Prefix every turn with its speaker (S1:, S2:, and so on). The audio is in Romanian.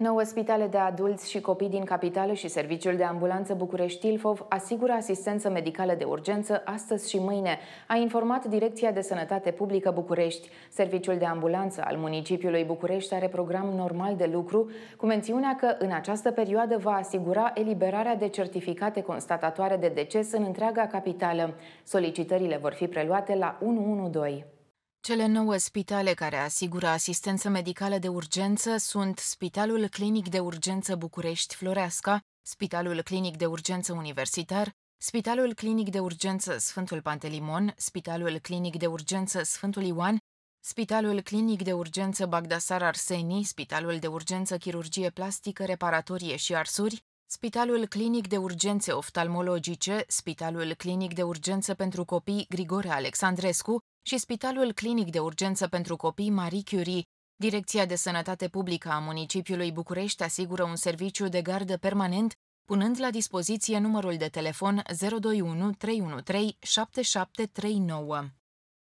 S1: Nouă spitale de adulți și copii din capitală și Serviciul de Ambulanță București Ilfov asigură asistență medicală de urgență astăzi și mâine, a informat Direcția de Sănătate Publică București. Serviciul de Ambulanță al municipiului București are program normal de lucru, cu mențiunea că în această perioadă va asigura eliberarea de certificate constatatoare de deces în întreaga capitală. Solicitările vor fi preluate la 112. Cele nouă spitale care asigură asistență medicală de urgență sunt Spitalul Clinic de Urgență București Floreasca, Spitalul Clinic de Urgență Universitar, Spitalul Clinic de Urgență Sfântul Pantelimon, Spitalul Clinic de Urgență Sfântul Ioan, Spitalul Clinic de Urgență Bagdasar Arseni, Spitalul de Urgență Chirurgie Plastică, Reparatorie și Arsuri, Spitalul Clinic de Urgențe Oftalmologice, Spitalul Clinic de Urgență pentru Copii Grigore Alexandrescu și Spitalul Clinic de Urgență pentru Copii Marie Curie. Direcția de Sănătate Publică a municipiului București asigură un serviciu de gardă permanent, punând la dispoziție numărul de telefon 021 313 7739.